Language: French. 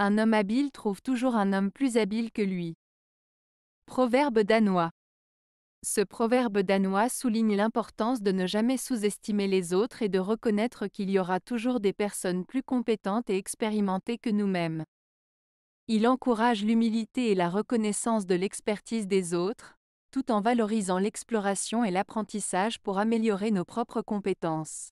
Un homme habile trouve toujours un homme plus habile que lui. Proverbe danois. Ce proverbe danois souligne l'importance de ne jamais sous-estimer les autres et de reconnaître qu'il y aura toujours des personnes plus compétentes et expérimentées que nous-mêmes. Il encourage l'humilité et la reconnaissance de l'expertise des autres, tout en valorisant l'exploration et l'apprentissage pour améliorer nos propres compétences.